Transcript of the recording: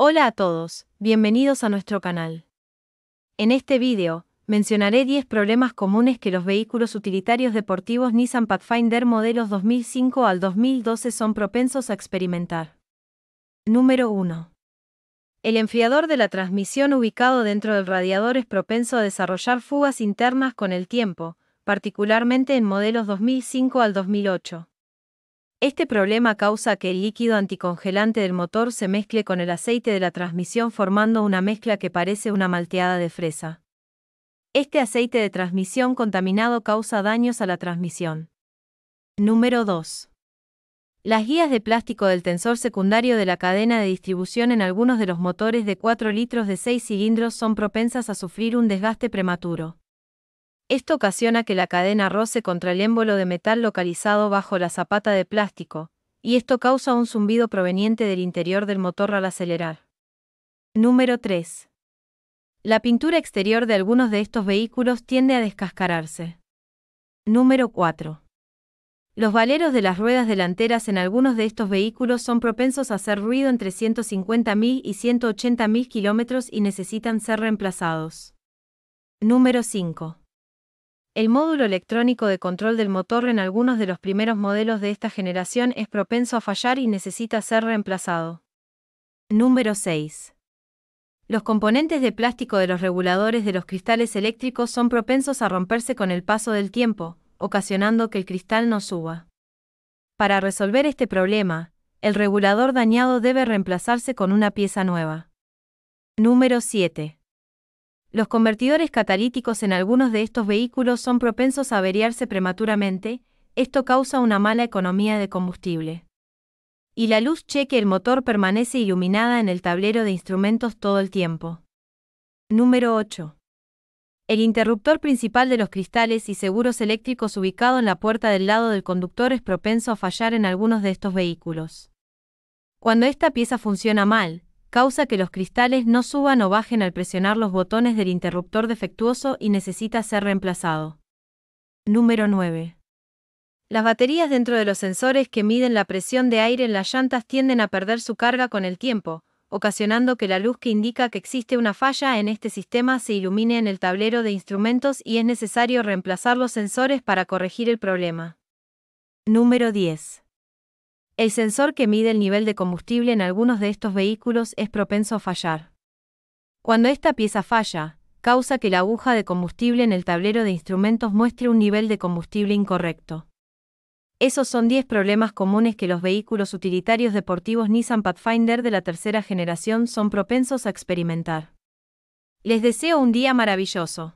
Hola a todos, bienvenidos a nuestro canal. En este vídeo, mencionaré 10 problemas comunes que los vehículos utilitarios deportivos Nissan Pathfinder modelos 2005 al 2012 son propensos a experimentar. Número 1. El enfriador de la transmisión ubicado dentro del radiador es propenso a desarrollar fugas internas con el tiempo, particularmente en modelos 2005 al 2008. Este problema causa que el líquido anticongelante del motor se mezcle con el aceite de la transmisión formando una mezcla que parece una malteada de fresa. Este aceite de transmisión contaminado causa daños a la transmisión. Número 2. Las guías de plástico del tensor secundario de la cadena de distribución en algunos de los motores de 4 litros de 6 cilindros son propensas a sufrir un desgaste prematuro. Esto ocasiona que la cadena roce contra el émbolo de metal localizado bajo la zapata de plástico, y esto causa un zumbido proveniente del interior del motor al acelerar. Número 3. La pintura exterior de algunos de estos vehículos tiende a descascararse. Número 4. Los valeros de las ruedas delanteras en algunos de estos vehículos son propensos a hacer ruido entre 150.000 y 180.000 kilómetros y necesitan ser reemplazados. Número 5. El módulo electrónico de control del motor en algunos de los primeros modelos de esta generación es propenso a fallar y necesita ser reemplazado. Número 6. Los componentes de plástico de los reguladores de los cristales eléctricos son propensos a romperse con el paso del tiempo, ocasionando que el cristal no suba. Para resolver este problema, el regulador dañado debe reemplazarse con una pieza nueva. Número 7. Los convertidores catalíticos en algunos de estos vehículos son propensos a averiarse prematuramente, esto causa una mala economía de combustible. Y la luz cheque el motor permanece iluminada en el tablero de instrumentos todo el tiempo. Número 8. El interruptor principal de los cristales y seguros eléctricos ubicado en la puerta del lado del conductor es propenso a fallar en algunos de estos vehículos. Cuando esta pieza funciona mal, causa que los cristales no suban o bajen al presionar los botones del interruptor defectuoso y necesita ser reemplazado. Número 9. Las baterías dentro de los sensores que miden la presión de aire en las llantas tienden a perder su carga con el tiempo, ocasionando que la luz que indica que existe una falla en este sistema se ilumine en el tablero de instrumentos y es necesario reemplazar los sensores para corregir el problema. Número 10. El sensor que mide el nivel de combustible en algunos de estos vehículos es propenso a fallar. Cuando esta pieza falla, causa que la aguja de combustible en el tablero de instrumentos muestre un nivel de combustible incorrecto. Esos son 10 problemas comunes que los vehículos utilitarios deportivos Nissan Pathfinder de la tercera generación son propensos a experimentar. Les deseo un día maravilloso.